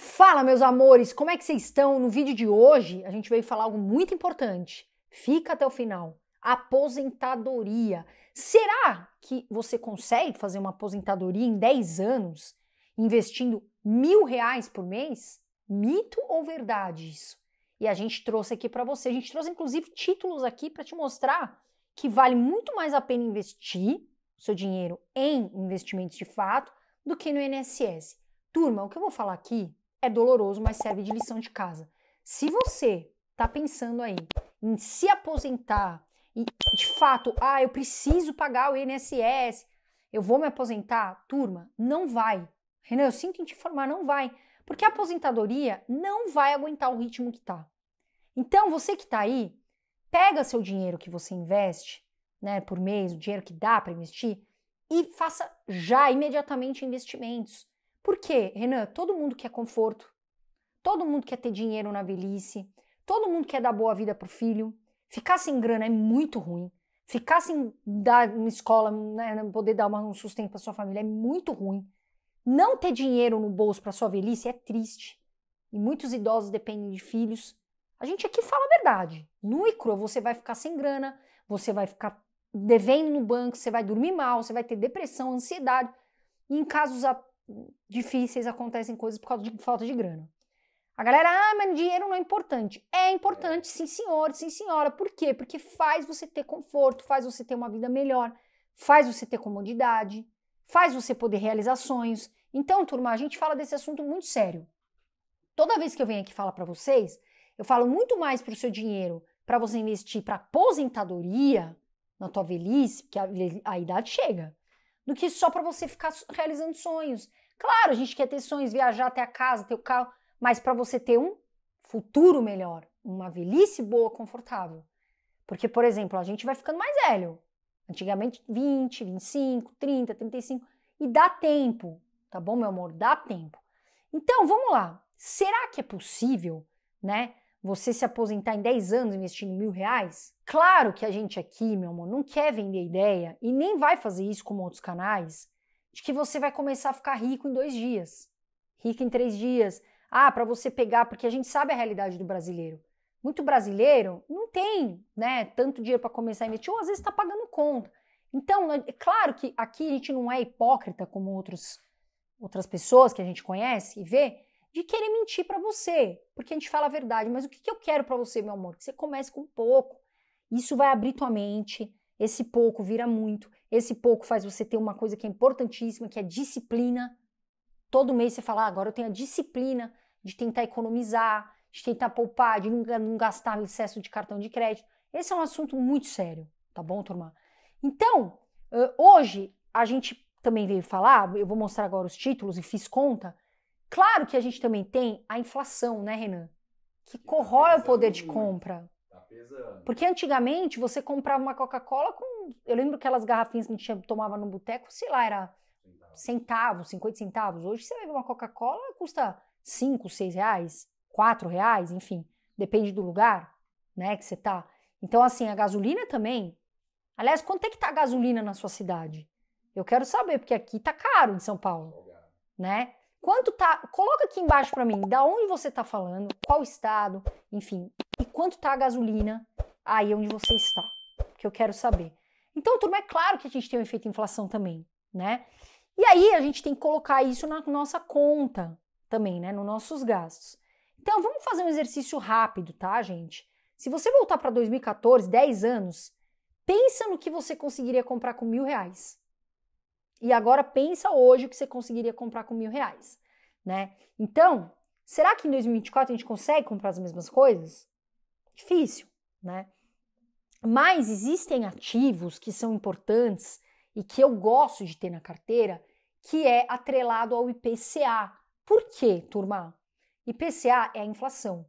Fala, meus amores, como é que vocês estão? No vídeo de hoje, a gente veio falar algo muito importante. Fica até o final. Aposentadoria. Será que você consegue fazer uma aposentadoria em 10 anos investindo mil reais por mês? Mito ou verdade isso? E a gente trouxe aqui para você. A gente trouxe inclusive títulos aqui para te mostrar que vale muito mais a pena investir seu dinheiro em investimentos de fato do que no INSS. Turma, o que eu vou falar aqui é doloroso, mas serve de lição de casa. Se você está pensando aí em se aposentar e de fato, ah, eu preciso pagar o INSS, eu vou me aposentar, turma, não vai. Renan, eu sinto em te informar, não vai, porque a aposentadoria não vai aguentar o ritmo que tá. Então, você que tá aí, pega seu dinheiro que você investe, né, por mês, o dinheiro que dá para investir e faça já imediatamente investimentos por quê, Renan? Todo mundo quer conforto, todo mundo quer ter dinheiro na velhice, todo mundo quer dar boa vida pro filho. Ficar sem grana é muito ruim. Ficar sem dar uma escola, né, né poder dar um sustento para sua família é muito ruim. Não ter dinheiro no bolso para sua velhice é triste. E muitos idosos dependem de filhos. A gente aqui fala a verdade. No e você vai ficar sem grana, você vai ficar devendo no banco, você vai dormir mal, você vai ter depressão, ansiedade. E em casos difíceis, acontecem coisas por causa de falta de grana. A galera, ah, mas dinheiro não é importante. É importante, é. sim senhor, sim senhora. Por quê? Porque faz você ter conforto, faz você ter uma vida melhor, faz você ter comodidade, faz você poder realizar sonhos. Então, turma, a gente fala desse assunto muito sério. Toda vez que eu venho aqui falar para vocês, eu falo muito mais para o seu dinheiro para você investir para aposentadoria na tua velhice, porque a, a idade chega do que só para você ficar realizando sonhos. Claro, a gente quer ter sonhos, viajar, ter a casa, ter o carro, mas para você ter um futuro melhor, uma velhice boa, confortável. Porque, por exemplo, a gente vai ficando mais velho. Antigamente, 20, 25, 30, 35. E dá tempo, tá bom, meu amor? Dá tempo. Então, vamos lá. Será que é possível, né? você se aposentar em 10 anos investindo mil reais? Claro que a gente aqui, meu amor, não quer vender ideia e nem vai fazer isso como outros canais, de que você vai começar a ficar rico em dois dias, rico em três dias. Ah, para você pegar, porque a gente sabe a realidade do brasileiro. Muito brasileiro não tem né, tanto dinheiro para começar a investir, ou às vezes está pagando conta. Então, né, é claro que aqui a gente não é hipócrita como outros, outras pessoas que a gente conhece e vê, de querer mentir para você, porque a gente fala a verdade, mas o que, que eu quero para você, meu amor? Que você comece com pouco. Isso vai abrir tua mente, esse pouco vira muito, esse pouco faz você ter uma coisa que é importantíssima, que é disciplina. Todo mês você fala, ah, agora eu tenho a disciplina de tentar economizar, de tentar poupar, de não gastar o excesso de cartão de crédito. Esse é um assunto muito sério, tá bom, turma? Então, hoje a gente também veio falar, eu vou mostrar agora os títulos e fiz conta, Claro que a gente também tem a inflação, né, Renan? Que, que tá corrói o poder de compra. Tá Porque antigamente você comprava uma Coca-Cola com. Eu lembro que aquelas garrafinhas que a gente tomava no boteco, sei lá, era centavos, centavos 50 centavos. Hoje você bebe uma Coca-Cola custa 5, 6 reais, 4 reais, enfim. Depende do lugar né, que você tá. Então, assim, a gasolina também. Aliás, quanto é que tá a gasolina na sua cidade? Eu quero saber, porque aqui tá caro em São Paulo, né? Quanto tá? Coloca aqui embaixo para mim, da onde você tá falando, qual estado, enfim, e quanto tá a gasolina aí onde você está, que eu quero saber. Então, turma, é claro que a gente tem um efeito inflação também, né? E aí a gente tem que colocar isso na nossa conta também, né, nos nossos gastos. Então, vamos fazer um exercício rápido, tá, gente? Se você voltar para 2014, 10 anos, pensa no que você conseguiria comprar com mil reais. E agora pensa hoje o que você conseguiria comprar com mil reais, né? Então, será que em 2024 a gente consegue comprar as mesmas coisas? Difícil, né? Mas existem ativos que são importantes e que eu gosto de ter na carteira, que é atrelado ao IPCA. Por quê, turma? IPCA é a inflação.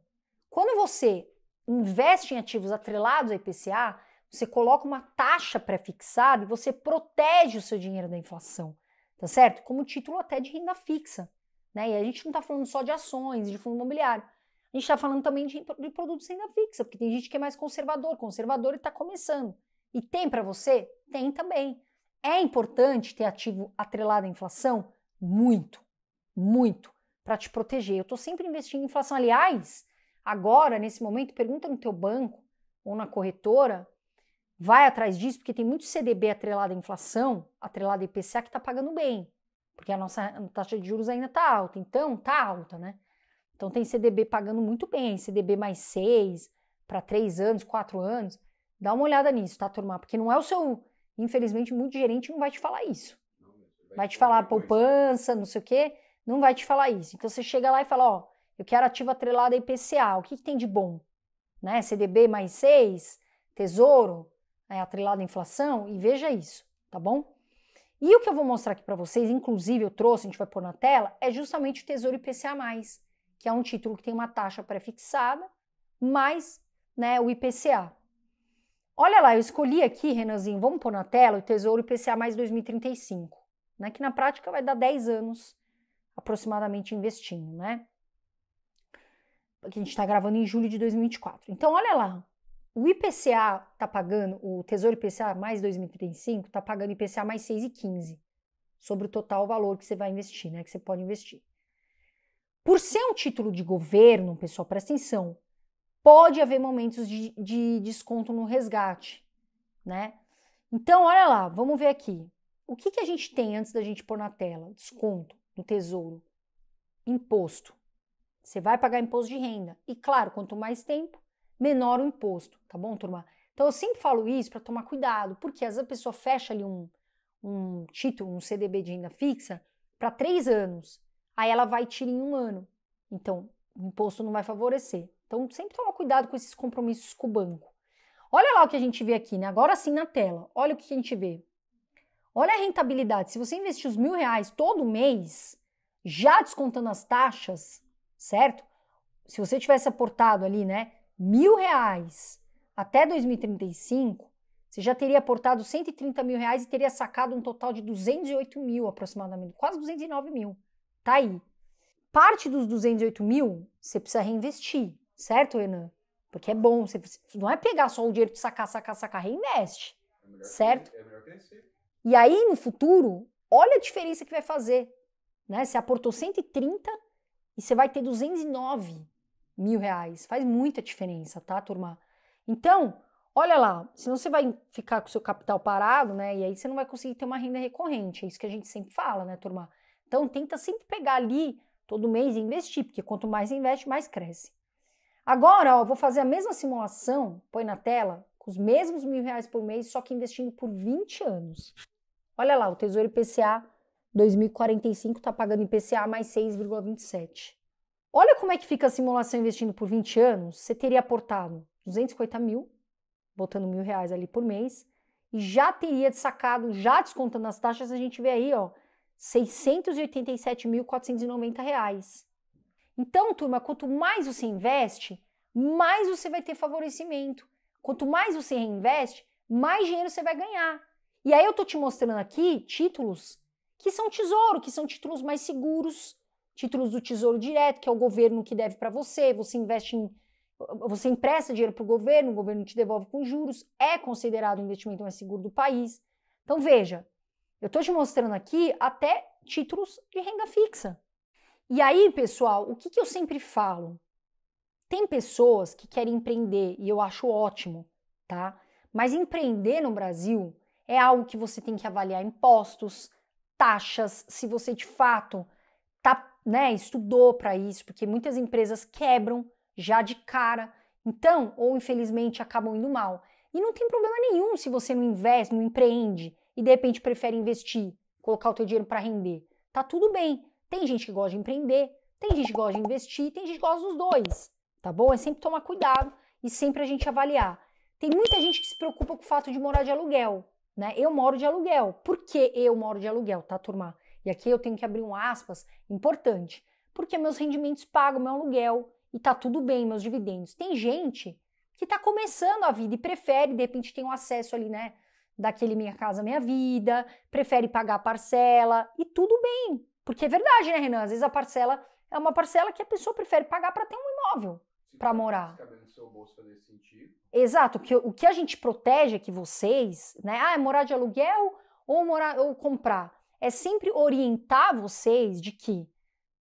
Quando você investe em ativos atrelados ao IPCA, você coloca uma taxa pré-fixada e você protege o seu dinheiro da inflação, tá certo? Como título até de renda fixa, né? E a gente não está falando só de ações, de fundo imobiliário. A gente está falando também de, de produtos de renda fixa, porque tem gente que é mais conservador, conservador e está começando. E tem para você? Tem também. É importante ter ativo atrelado à inflação? Muito, muito, para te proteger. Eu estou sempre investindo em inflação. Aliás, agora, nesse momento, pergunta no teu banco ou na corretora vai atrás disso, porque tem muito CDB atrelado à inflação, atrelado a IPCA, que está pagando bem, porque a nossa taxa de juros ainda está alta, então está alta, né? Então tem CDB pagando muito bem, CDB mais 6 para 3 anos, 4 anos. Dá uma olhada nisso, tá, turma? Porque não é o seu. Infelizmente, muito gerente não vai te falar isso. Vai te falar poupança, não sei o quê, não vai te falar isso. Então você chega lá e fala: ó, eu quero ativo atrelado a IPCA, o que, que tem de bom? Né? CDB mais 6, tesouro, é, atrelado à inflação e veja isso, tá bom? E o que eu vou mostrar aqui para vocês, inclusive eu trouxe, a gente vai pôr na tela, é justamente o Tesouro IPCA+, que é um título que tem uma taxa pré-fixada mais né, o IPCA. Olha lá, eu escolhi aqui, Renanzinho, vamos pôr na tela o Tesouro IPCA mais 2035, né, que na prática vai dar 10 anos aproximadamente investindo, né? Que a gente está gravando em julho de 2024. Então, olha lá, o IPCA está pagando, o Tesouro IPCA mais 2035 está pagando IPCA mais 6,15 sobre o total valor que você vai investir, né? Que você pode investir. Por ser um título de governo, pessoal, presta atenção, pode haver momentos de, de desconto no resgate, né? Então, olha lá, vamos ver aqui. O que, que a gente tem antes da gente pôr na tela? Desconto no tesouro, imposto. Você vai pagar imposto de renda. E claro, quanto mais tempo, menor o imposto, tá bom, turma? Então eu sempre falo isso para tomar cuidado, porque às vezes a pessoa fecha ali um, um título, um CDB de renda fixa, para três anos, aí ela vai tirar em um ano. Então, o imposto não vai favorecer. Então, sempre toma cuidado com esses compromissos com o banco. Olha lá o que a gente vê aqui, né? Agora sim na tela. Olha o que a gente vê. Olha a rentabilidade. Se você investir os mil reais todo mês, já descontando as taxas, certo? Se você tivesse aportado ali, né, mil reais até 2035, você já teria aportado 130 mil reais e teria sacado um total de 208 mil aproximadamente, quase 209 mil. Tá aí. Parte dos 208 mil você precisa reinvestir, certo, Renan? Porque é bom, você não é pegar só o dinheiro de sacar, sacar, sacar, reinveste, é certo? Que, é e aí, no futuro, olha a diferença que vai fazer, né? Você aportou 130 e você vai ter 209 mil reais. Faz muita diferença, tá, turma? Então, olha lá, senão você vai ficar com o seu capital parado, né? E aí você não vai conseguir ter uma renda recorrente. É isso que a gente sempre fala, né, turma? Então, tenta sempre pegar ali todo mês e investir, porque quanto mais investe, mais cresce. Agora, ó, vou fazer a mesma simulação, põe na tela, com os mesmos mil reais por mês, só que investindo por 20 anos. Olha lá, o Tesouro IPCA 2045 está pagando IPCA mais 6,27. Olha como é que fica a simulação investindo por 20 anos. Você teria aportado 250 mil, botando mil reais ali por mês, e já teria sacado, já descontando as taxas, a gente vê aí, ó, 687.490 reais. Então, turma, quanto mais você investe, mais você vai ter favorecimento. Quanto mais você reinveste, mais dinheiro você vai ganhar. E aí eu tô te mostrando aqui títulos que são tesouro, que são títulos mais seguros, títulos do Tesouro Direto, que é o governo que deve para você, você investe em você empresta dinheiro para o governo, o governo te devolve com juros, é considerado o investimento mais seguro do país. Então veja, eu estou te mostrando aqui até títulos de renda fixa. E aí, pessoal, o que, que eu sempre falo? Tem pessoas que querem empreender e eu acho ótimo, tá? Mas empreender no Brasil é algo que você tem que avaliar impostos, taxas, se você de fato está né, estudou para isso, porque muitas empresas quebram já de cara, então, ou infelizmente acabam indo mal. E não tem problema nenhum se você não investe, não empreende e de repente prefere investir, colocar o teu dinheiro para render. Tá tudo bem. Tem gente que gosta de empreender, tem gente que gosta de investir, tem gente que gosta dos dois, tá bom? É sempre tomar cuidado e sempre a gente avaliar. Tem muita gente que se preocupa com o fato de morar de aluguel, né? Eu moro de aluguel. Por que eu moro de aluguel, tá, turma? E aqui eu tenho que abrir um aspas importante, porque meus rendimentos pagam meu aluguel e tá tudo bem, meus dividendos. Tem gente que tá começando a vida e prefere, de repente tem um acesso ali, né, daquele Minha Casa Minha Vida, prefere pagar a parcela e tudo bem. Porque é verdade, né, Renan? Às vezes a parcela é uma parcela que a pessoa prefere pagar para ter um imóvel para morar. Exato, que, o que a gente protege é que vocês, né? Ah, é morar de aluguel ou morar ou comprar é sempre orientar vocês de que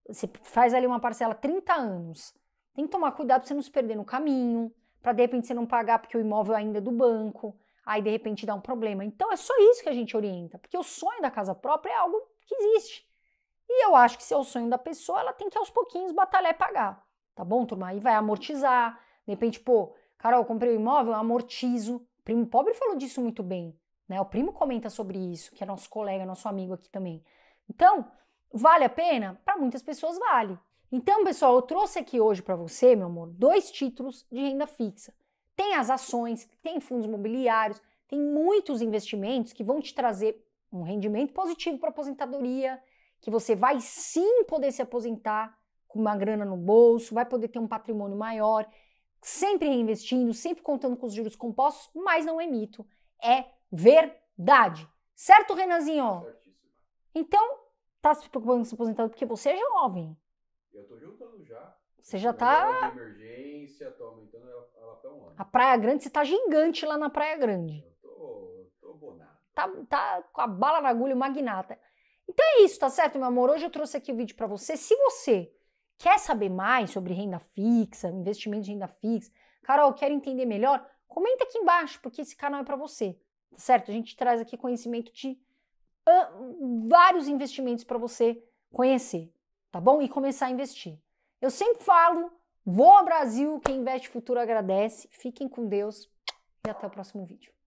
você faz ali uma parcela 30 anos. Tem que tomar cuidado para você não se perder no caminho, para de repente você não pagar porque o imóvel ainda é do banco, aí de repente dá um problema. Então é só isso que a gente orienta, porque o sonho da casa própria é algo que existe. E eu acho que se é o sonho da pessoa, ela tem que aos pouquinhos batalhar e pagar. Tá bom, turma? Aí vai amortizar. De repente, pô, Carol, comprei o um imóvel, amortizo. O primo pobre falou disso muito bem. Né? O primo comenta sobre isso, que é nosso colega, nosso amigo aqui também. Então, vale a pena? Para muitas pessoas vale. Então, pessoal, eu trouxe aqui hoje para você, meu amor, dois títulos de renda fixa. Tem as ações, tem fundos imobiliários, tem muitos investimentos que vão te trazer um rendimento positivo para aposentadoria, que você vai sim poder se aposentar com uma grana no bolso, vai poder ter um patrimônio maior, sempre reinvestindo, sempre contando com os juros compostos, mas não emito. É, é verdade. Certo, Renanzinho? Então, tá se preocupando com se aposentado porque você é jovem. Eu tô juntando já. Você já tá. Emergência, tô aumentando ela um ano. A Praia Grande, você tá gigante lá na Praia Grande. Eu tô, tô bonado. Tá, tá com a bala na agulha, o magnata. Então é isso, tá certo, meu amor? Hoje eu trouxe aqui o vídeo para você. Se você quer saber mais sobre renda fixa, investimento em renda fixa, Carol, quer entender melhor? Comenta aqui embaixo, porque esse canal é para você certo? A gente traz aqui conhecimento de uh, vários investimentos para você conhecer, tá bom? E começar a investir. Eu sempre falo, vou ao Brasil, quem investe futuro agradece. Fiquem com Deus e até o próximo vídeo.